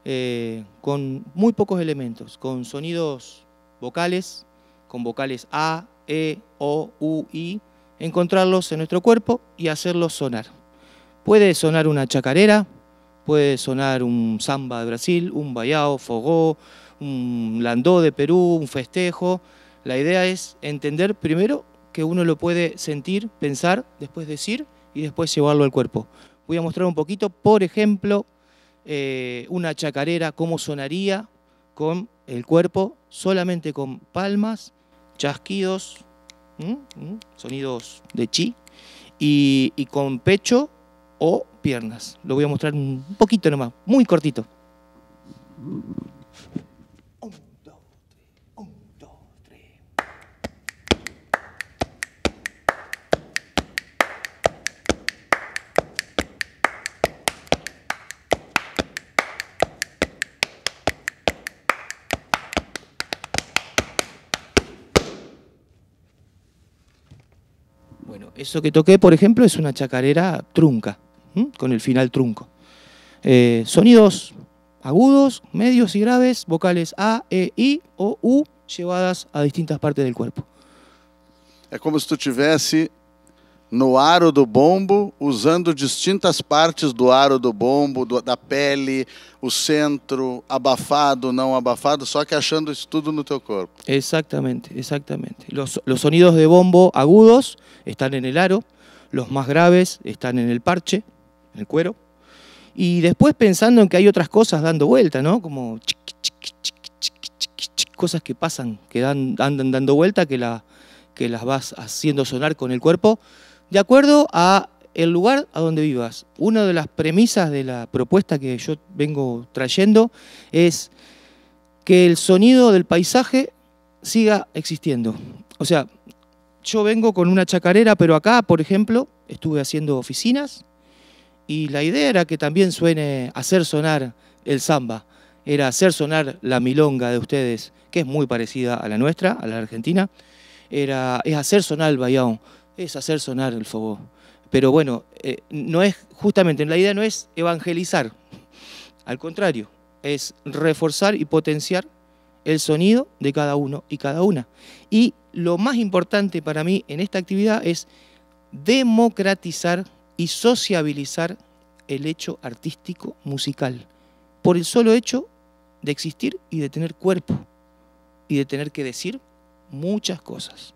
eh, con muy pocos elementos, con sonidos vocales, con vocales A, E, O, U, I, encontrarlos en nuestro cuerpo y hacerlos sonar. Puede sonar una chacarera, puede sonar un samba de Brasil, un bayao, fogó, un landó de Perú, un festejo. La idea es entender primero que uno lo puede sentir, pensar, después decir y después llevarlo al cuerpo. Voy a mostrar un poquito, por ejemplo, eh, una chacarera, cómo sonaría con el cuerpo, solamente con palmas, chasquidos, sonidos de chi, y, y con pecho o piernas. Lo voy a mostrar un poquito nomás, muy cortito. Eso que toqué, por ejemplo, es una chacarera trunca, con el final trunco. Eh, sonidos agudos, medios y graves, vocales A, E, I o U llevadas a distintas partes del cuerpo. Es como si tú no aro do bombo, usando distintas partes do aro do bombo, do, da pele, o centro, abafado, no abafado, só que achando isso tudo no teu corpo. Exactamente, exactamente. Los, sonidos de bombo agudos están en el aro, los más graves están en el parche, en el cuero. Y después pensando en que hay otras cosas dando vuelta, ¿no? Como chiqui, cosas que pasan, que dan, andan dando vuelta, que, la, que las vas haciendo sonar con el cuerpo de acuerdo a el lugar a donde vivas. Una de las premisas de la propuesta que yo vengo trayendo es que el sonido del paisaje siga existiendo. O sea, yo vengo con una chacarera, pero acá, por ejemplo, estuve haciendo oficinas y la idea era que también suene hacer sonar el samba, era hacer sonar la milonga de ustedes, que es muy parecida a la nuestra, a la argentina, era, es hacer sonar el bayón es hacer sonar el fogo Pero bueno, eh, no es, justamente la idea no es evangelizar, al contrario, es reforzar y potenciar el sonido de cada uno y cada una. Y lo más importante para mí en esta actividad es democratizar y sociabilizar el hecho artístico musical, por el solo hecho de existir y de tener cuerpo y de tener que decir muchas cosas.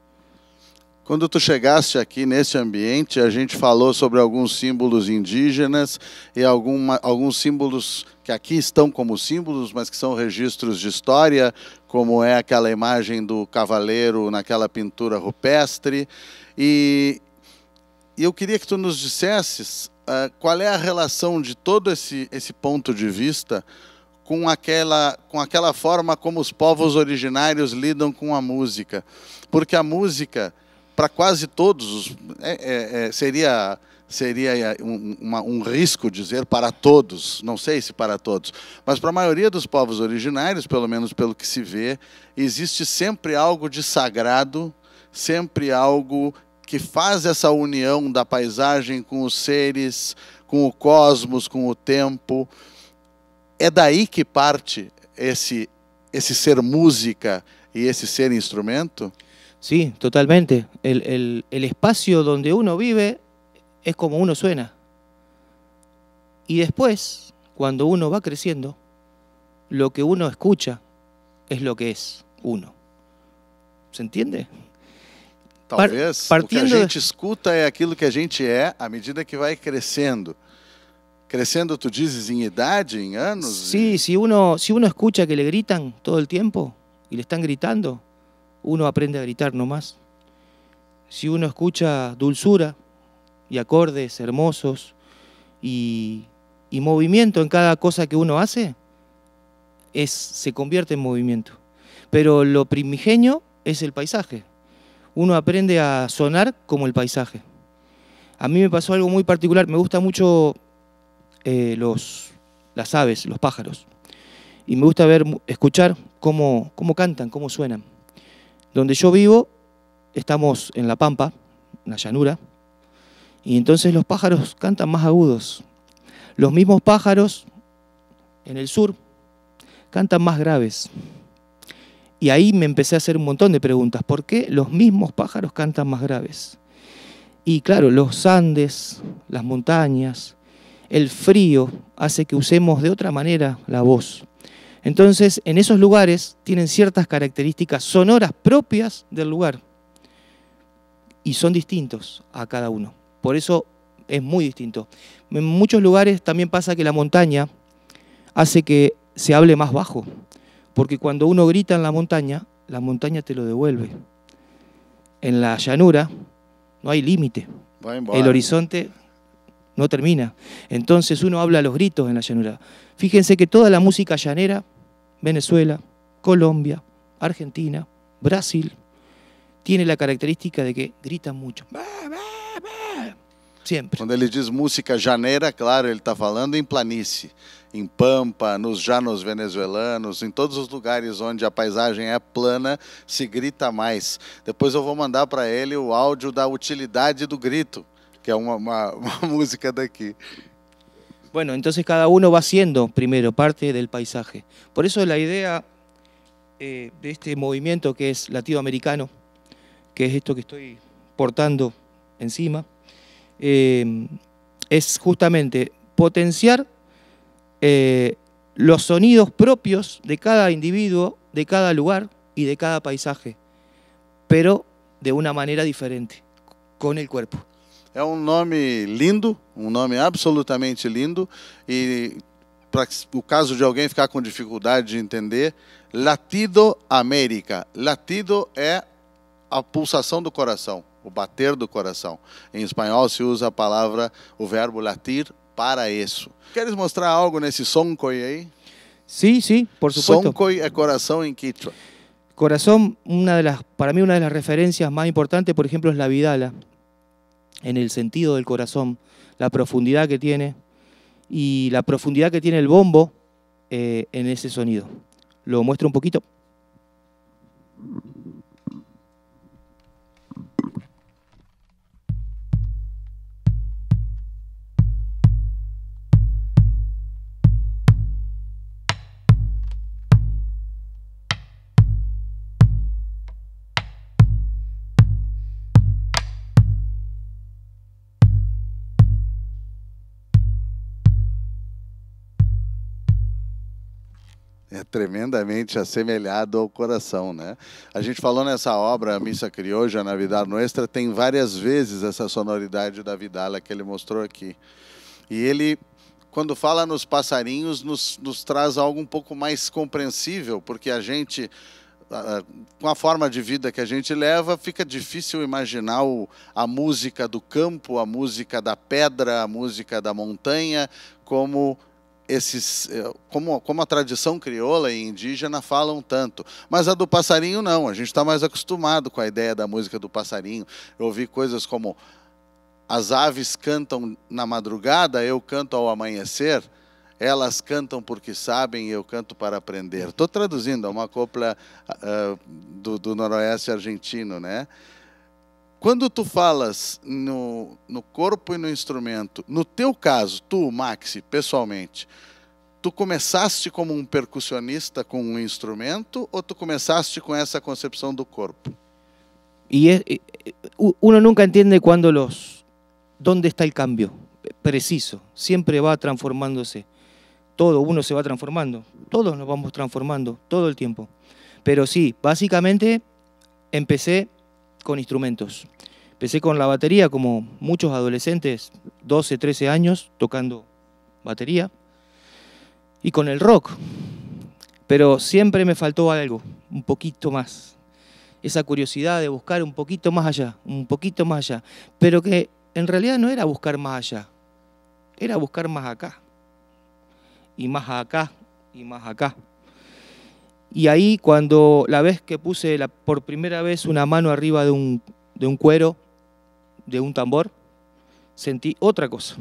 Quando tu chegaste aqui nesse ambiente, a gente falou sobre alguns símbolos indígenas e alguma, alguns símbolos que aqui estão como símbolos, mas que são registros de história, como é aquela imagem do cavaleiro naquela pintura rupestre. E, e eu queria que tu nos dissesses uh, qual é a relação de todo esse, esse ponto de vista com aquela, com aquela forma como os povos originários lidam com a música. Porque a música para quase todos, é, é, é, seria, seria é, um, uma, um, risco dizer para todos, não sei se para todos, mas para a maioria dos povos originários, pelo menos pelo que se vê, existe sempre algo de sagrado, sempre algo que faz essa união da paisagem com os seres, com o cosmos, com o tempo. É daí que parte esse, esse ser música e esse ser instrumento? Sí, totalmente. El, espacio donde uno vive es como uno suena. Y después, cuando uno va creciendo, lo que uno escucha es lo que es uno. ¿Se entiende? Tal vez, lo que a gente escuta es aquilo que a gente es a medida que va creciendo. Creciendo, tú dices, en em edad, en em años? Sí, em si uno, si uno escucha que le gritan todo el tiempo y le están gritando, uno aprende a gritar nomás. Si uno escucha dulzura y acordes hermosos y, movimiento en cada cosa que uno hace, es, se convierte en movimiento. Pero lo primigenio es el paisaje. Uno aprende a sonar como el paisaje. A mí me pasó algo muy particular. Me gustan mucho eh, los, las aves, los pájaros. Y me gusta ver, escuchar cómo cantan, cómo suenan. Donde yo vivo, estamos en la pampa, en la llanura, y entonces los pájaros cantan más agudos. Los mismos pájaros en el sur cantan más graves. Y ahí me empecé a hacer un montón de preguntas. ¿Por qué los mismos pájaros cantan más graves? Y claro, los Andes, las montañas, el frío hace que usemos de otra manera la voz. Entonces, en esos lugares tienen ciertas características sonoras propias del lugar y son distintos a cada uno. Por eso es muy distinto. En muchos lugares también pasa que la montaña hace que se hable más bajo, porque cuando uno grita en la montaña, la montaña te lo devuelve. En la llanura no hay límite. El horizonte no termina. Entonces uno habla los gritos en la llanura. Fíjense que toda la música llanera Venezuela, Colombia, Argentina, Brasil, tiene la característica de que gritan mucho. Sempre. Quando ele diz música janeira, claro, ele está falando em planície, em pampa, nos llanos venezuelanos, em todos os lugares onde a paisagem é plana, se grita mais. Depois eu vou mandar para ele o áudio da utilidade do grito, que é uma (laughs) música daqui. Bueno, entonces cada uno va siendo primero parte del paisaje. Por eso la idea eh, de este movimiento que es latinoamericano, que es esto que estoy portando encima, eh, es justamente potenciar eh, los sonidos propios de cada individuo, de cada lugar y de cada paisaje, pero de una manera diferente, con el cuerpo. É um nome lindo, um nome absolutamente lindo e para o caso de alguém ficar com dificuldade de entender, latido América. Latido é a pulsação do coração, o bater do coração. Em espanhol se usa a palavra, o verbo latir para isso. Queres mostrar algo nesse soncoi aí? Sim, sim, por supuesto. Soncoi é coração em quichua. Coração, para mim uma das referências mais importantes, por exemplo, é la Vidala. en el sentido del corazón, la profundidad que tiene y la profundidad que tiene el bombo eh, en ese sonido. Lo muestro un poquito. é tremendamente assemelhado ao coração, né? A gente falou nessa obra, a Missa Crioja, na Vidal Nuestra, tem várias vezes essa sonoridade da Vidala que ele mostrou aqui. E ele, quando fala nos passarinhos, nos, nos traz algo um pouco mais compreensível, porque a gente com a forma de vida que a gente leva, fica difícil imaginar a música do campo, a música da pedra, a música da montanha, como esses, eh, como, como a tradição crioula e indígena falam tanto. Mas a do passarinho não, a gente está mais acostumado com a ideia da música do passarinho. Eu ouvi coisas como as aves cantam na madrugada, eu canto ao amanhecer, elas cantam porque sabem, e eu canto para aprender. Estou traduzindo, é uma copla uh, do, do noroeste argentino, né? Quando tu falas no, no corpo e no instrumento, no teu caso, tu, Maxi, pessoalmente, tu começaste como um percussionista com um instrumento ou tu começaste com essa concepção do corpo? E é, uno nunca entende quando los, dónde está el cambio preciso. Siempre va transformándose. Todo uno se va transformando. Todos nos vamos transformando todo el tiempo. Pero sí, básicamente empecé con instrumentos. Empecé con la batería como muchos adolescentes, 12, 13 años, tocando batería. Y con el rock. Pero siempre me faltó algo, un poquito más. Esa curiosidad de buscar un poquito más allá, un poquito más allá. Pero que en realidad no era buscar más allá, era buscar más acá. Y más acá, y más acá. Y ahí cuando la vez que puse la, por primera vez una mano arriba de un, de un cuero, de un tambor, sentí otra cosa.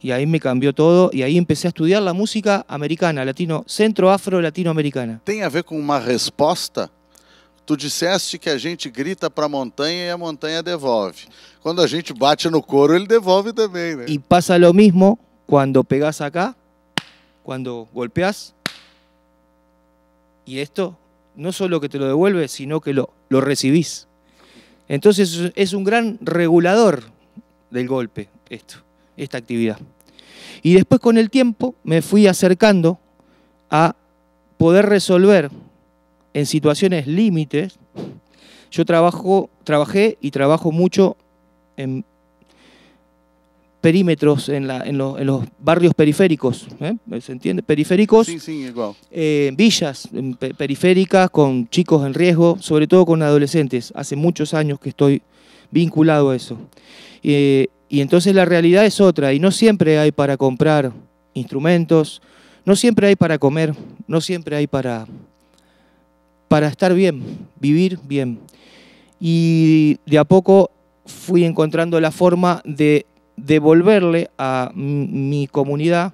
Y ahí me cambió todo y ahí empecé a estudiar la música americana, latino, centro afro latinoamericana a ver con una respuesta? Tú disseste que a gente grita para a montanha y e a montanha devolve. Cuando a gente bate no coro, ele devolve también, y Y pasa lo mismo cuando pegas acá, cuando golpeas, y esto no solo que te lo devuelves, sino que lo, lo recibís. Entonces es un gran regulador del golpe esto, esta actividad. Y después con el tiempo me fui acercando a poder resolver en situaciones límites. Yo trabajo, trabajé y trabajo mucho en perímetros, en, los barrios periféricos, ¿eh? ¿se entiende? Periféricos, eh, villas periféricas con chicos en riesgo, sobre todo con adolescentes. Hace muchos años que estoy vinculado a eso. y entonces la realidad es otra, y no siempre hay para comprar instrumentos, no siempre hay para comer, no siempre hay para, para estar bien, vivir bien. Y de a poco fui encontrando la forma de devolverle a mi comunidad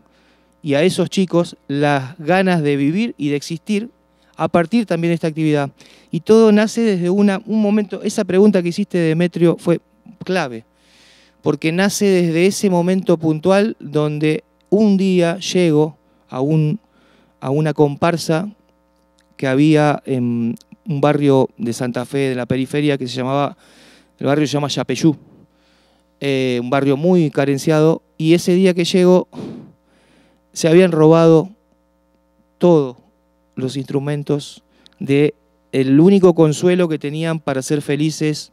y a esos chicos las ganas de vivir y de existir a partir también de esta actividad. Y todo nace desde una, un momento, esa pregunta que hiciste, Demetrio, fue clave, porque nace desde ese momento puntual donde un día llego a, un, a una comparsa que había en un barrio de Santa Fe, de la periferia, que se llamaba, el barrio se llama Yapeyú eh, un barrio muy carenciado, y ese día que llegó se habían robado todos los instrumentos de el único consuelo que tenían para ser felices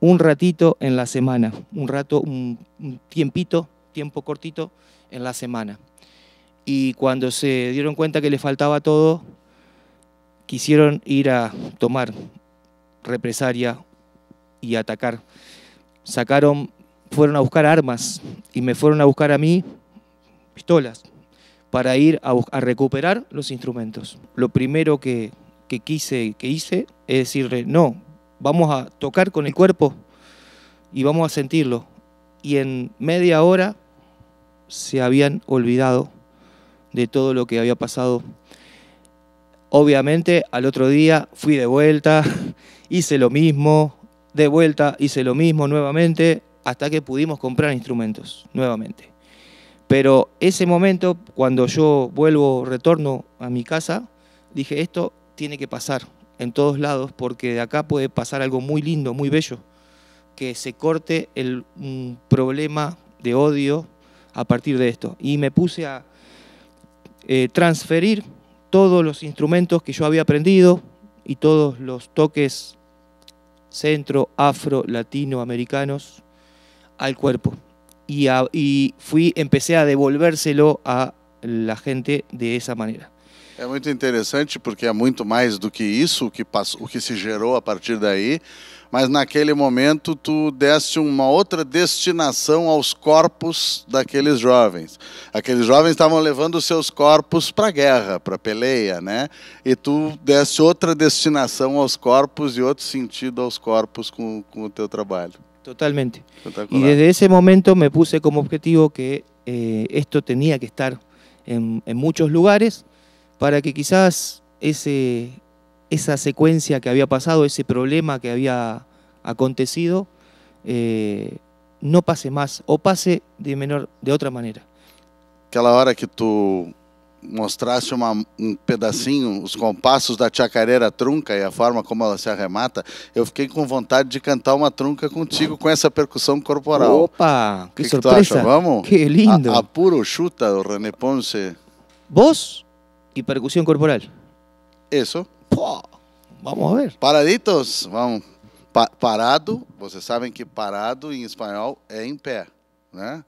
un ratito en la semana, un rato, un, tiempito, tiempo cortito en la semana. Y cuando se dieron cuenta que les faltaba todo, quisieron ir a tomar represalia y atacar. Sacaron fueron a buscar armas y me fueron a buscar a mí pistolas para ir a, recuperar los instrumentos. Lo primero que, quise, que hice, es decirle, no, vamos a tocar con el cuerpo y vamos a sentirlo. Y en media hora se habían olvidado de todo lo que había pasado. Obviamente al otro día fui de vuelta, (laughs) hice lo mismo, de vuelta hice lo mismo nuevamente, hasta que pudimos comprar instrumentos nuevamente. Pero ese momento, cuando yo vuelvo, retorno a mi casa, dije, esto tiene que pasar en todos lados porque de acá puede pasar algo muy lindo, muy bello, que se corte el problema de odio a partir de esto. Y me puse a eh, transferir todos los instrumentos que yo había aprendido y todos los toques centro, afro, latinoamericanos al cuerpo. Y, a, y fui, empecé a devolvérselo a la gente de esa manera. É muito interessante porque é muito mais do que isso o que, passou, o que se gerou a partir daí, mas naquele momento tu deste uma outra destinação aos corpos daqueles jovens. Aqueles jovens estavam levando seus corpos para a guerra, para a peleia, né? E tu deste outra destinação aos corpos e outro sentido aos corpos com, com o teu trabalho. Totalmente. Y desde ese momento me puse como objetivo que eh, esto tenía que estar en, muchos lugares para que quizás ese, esa secuencia que había pasado, ese problema que había acontecido, eh, no pase más o pase de, menor, de otra manera. la hora que tú... mostrasse uma, um pedacinho, os compassos da chacareira trunca e a forma como ela se arremata, eu fiquei com vontade de cantar uma trunca contigo com essa percussão corporal. Opa, que, que surpresa. Que Vamos? Que lindo. A, puro chuta, o René Ponce. Voz e percussão corporal. Isso. Pô, vamos ver. Paraditos, vamos. Pa parado, vocês sabem que parado em espanhol é em pé, né?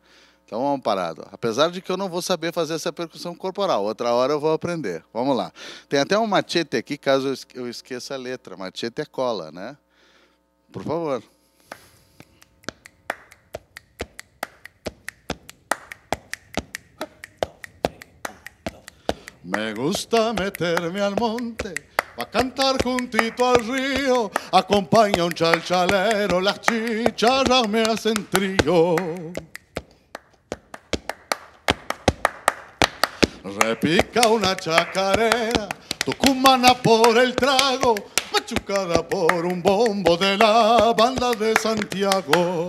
Então vamos parado. Apesar de que eu não vou saber fazer essa percussão corporal, outra hora eu vou aprender. Vamos lá. Tem até um machete aqui, caso eu esqueça a letra. Machete é cola, né? Por favor. Me gusta meterme al monte a cantar juntito al río. Acompaña un chalchalero, las chicharras me hacen trío. Repica una chacarera, tucumana por el trago, machucada por un bombo de la banda de Santiago.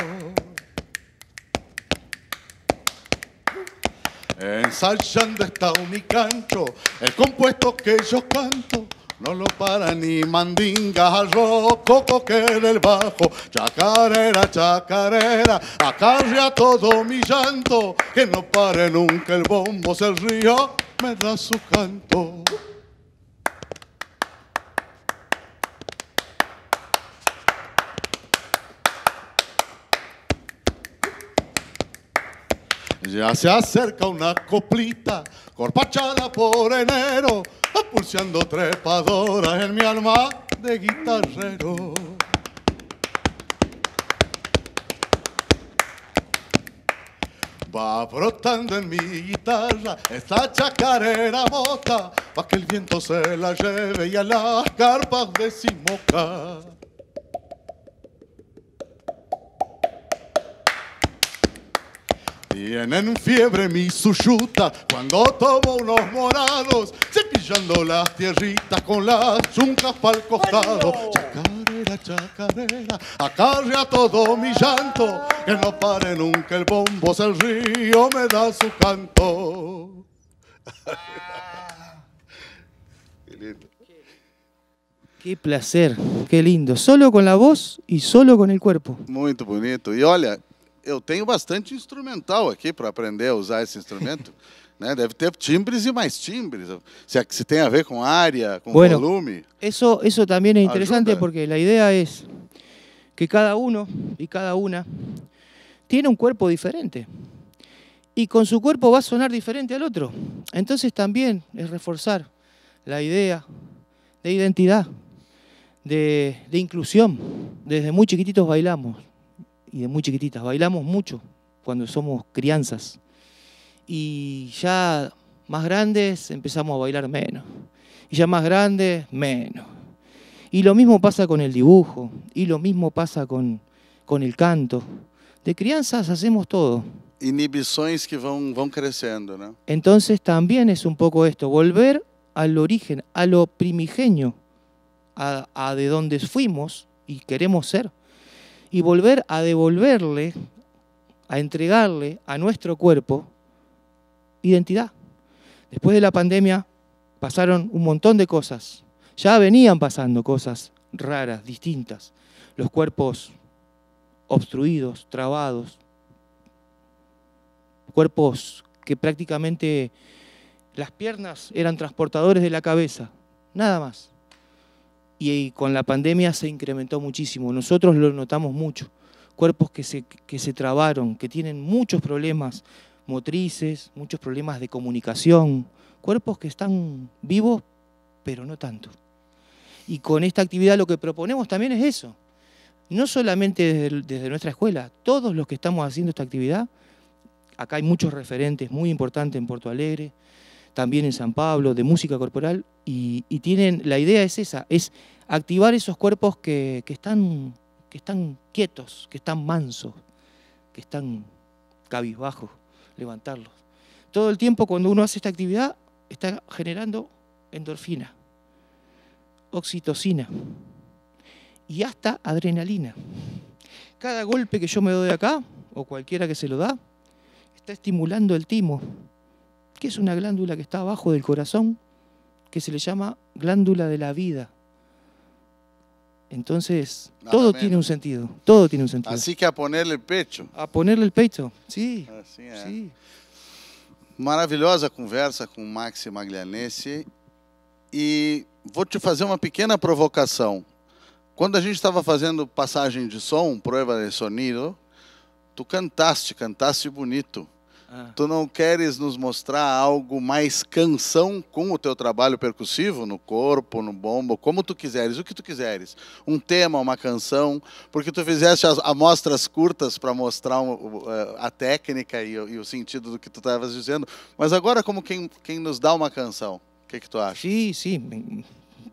en está está mi cancho, el compuesto que yo canto, no lo para ni mandinga, coco que el bajo, chacarera, chacarera, acarrea todo mi llanto, que no pare nunca el bombo, el río me da su canto. Ya se acerca una coplita, corpachada por enero, pulseando trepadoras en mi alma de guitarrero. Va brotando en mi guitarra esta chacarera mota, pa' que el viento se la lleve y a las carpas de Simoca. Tienen fiebre mi suyuta cuando tomo unos morados, cepillando las tierritas con las chuncas para el costado. Chacarera, chacarera, acarrea todo mi llanto, que no pare nunca el bombo, el río me da su canto. Qué lindo. Qué placer, qué lindo. Solo con la voz y solo con el cuerpo. Muy bonito. Y hola, yo tengo bastante instrumental aquí para aprender a usar ese instrumento. (laughs) Debe tener timbres y e más timbres. Se, se tiene a ver con área, con volumen. Eso, eso también es interesante porque la idea es que cada uno y cada una tiene un cuerpo diferente. Y con su cuerpo va a sonar diferente al otro. Entonces también es reforzar la idea de identidad, de, de inclusión. Desde muy chiquititos bailamos y de muy chiquititas. Bailamos mucho cuando somos crianzas. Y ya más grandes empezamos a bailar menos. Y ya más grandes, menos. Y lo mismo pasa con el dibujo, y lo mismo pasa con, con el canto. De crianzas hacemos todo. Inhibiciones que van, van creciendo, ¿no? Entonces también es un poco esto, volver al origen, a lo primigenio, a, a de donde fuimos y queremos ser y volver a devolverle, a entregarle a nuestro cuerpo identidad. Después de la pandemia pasaron un montón de cosas. Ya venían pasando cosas raras, distintas. Los cuerpos obstruidos, trabados, cuerpos que prácticamente las piernas eran transportadores de la cabeza, nada más y con la pandemia se incrementó muchísimo. Nosotros lo notamos mucho. Cuerpos que se, se trabaron, que tienen muchos problemas motrices, muchos problemas de comunicación, cuerpos que están vivos, pero no tanto. Y con esta actividad lo que proponemos también es eso. No solamente desde, nuestra escuela, todos los que estamos haciendo esta actividad, acá hay muchos referentes muy importantes en Porto Alegre, también en San Pablo, de música corporal, y, tienen, la idea es esa, es activar esos cuerpos que, están, que están quietos, que están mansos, que están cabizbajos, levantarlos. Todo el tiempo cuando uno hace esta actividad está generando endorfina, oxitocina y hasta adrenalina. Cada golpe que yo me doy acá, o cualquiera que se lo da, está estimulando el timo, que es una glándula que está abajo del corazón que se le llama glándula de la vida. Entonces, Nada todo menos. tiene un sentido, todo tiene un sentido. Así que a ponerle el pecho. A ponerle el pecho, sí. Assim sí. Maravilhosa conversa com Max Maglianese. E vou te fazer uma pequena provocação. Quando a gente estava fazendo passagem de som, prova de sonido, tu cantaste, cantaste bonito. Ah. Tu não queres nos mostrar algo mais canção com o teu trabalho percussivo, no corpo, no bombo, como tu quiseres, o que tu quiseres. Um tema, uma canção, porque tu fizeste as amostras curtas para mostrar é, a técnica e, e, o sentido do que tu estavas dizendo. Mas agora, como quem, quem nos dá uma canção, o que, que tu acha? Sim, sim,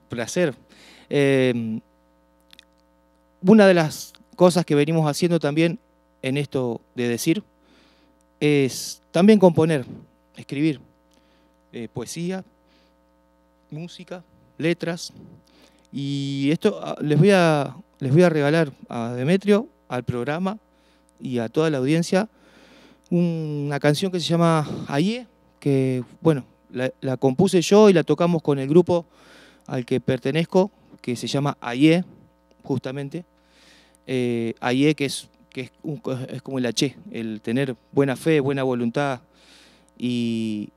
prazer. Eh, Uma das coisas que venimos haciendo também em esto de dizer es también componer, escribir eh, poesía, música, letras. Y esto ah, les voy a, les voy a regalar a Demetrio, al programa y a toda la audiencia una canción que se llama Aye, que bueno, la, compuse yo y la tocamos con el grupo al que pertenezco, que se llama Aye, justamente. Eh, Aye, que es que es, como el H, el tener buena fe, buena voluntad. Y,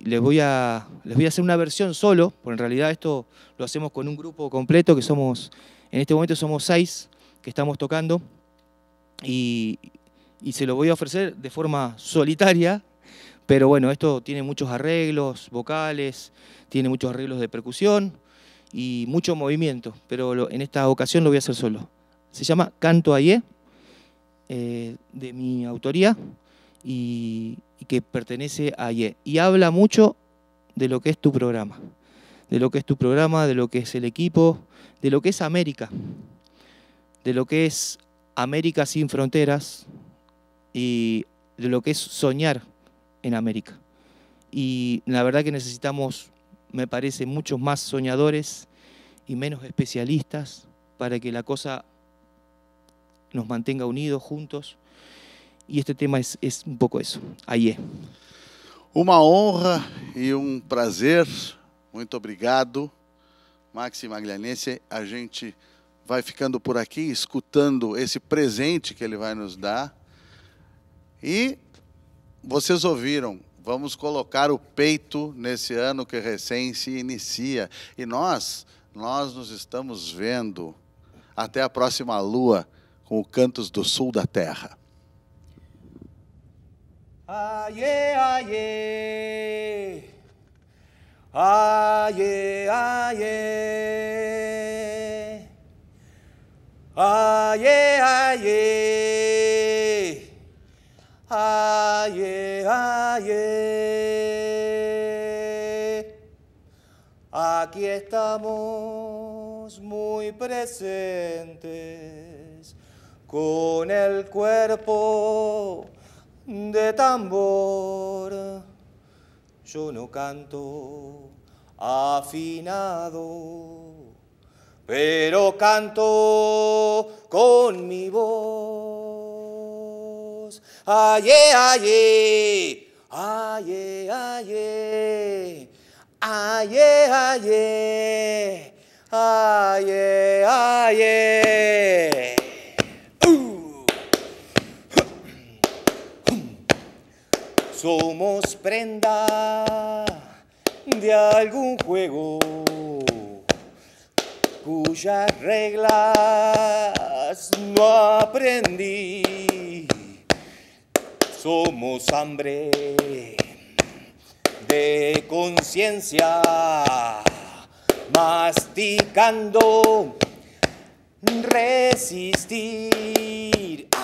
les voy, a, les voy a hacer una versión solo, porque en realidad esto lo hacemos con un grupo completo, que somos, en este momento somos seis que estamos tocando, y, y se lo voy a ofrecer de forma solitaria, pero bueno, esto tiene muchos arreglos vocales, tiene muchos arreglos de percusión y mucho movimiento, pero en esta ocasión lo voy a hacer solo. Se llama Canto Ayer. Eh, de mi autoría y, y, que pertenece a IE. Y habla mucho de lo que es tu programa, de lo que es tu programa, de lo que es el equipo, de lo que es América, de lo que es América sin fronteras y de lo que es soñar en América. Y la verdad que necesitamos, me parece, muchos más soñadores y menos especialistas para que la cosa nos mantenga unidos, juntos. Y este tema es, es un poco eso. Aie. Uma honra e um prazer. Muito obrigado, Maxi Maglianese. A gente vai ficando por aqui, escutando esse presente que ele vai nos dar. E vocês ouviram, vamos colocar o peito nesse ano que recém se inicia. E nós, nós nos estamos vendo. Até a próxima lua com o Cantos do Sul da Terra. Aie, aie, aie, aie, aie, aie, aie, aie. Aquí estamos muito presentes con el cuerpo de tambor. Yo no canto afinado, pero canto con mi voz. Aye, aye, aye, aye, aye, aye, aye, Somos prenda de algún juego cuyas reglas no aprendí. Somos hambre de conciencia, masticando resistir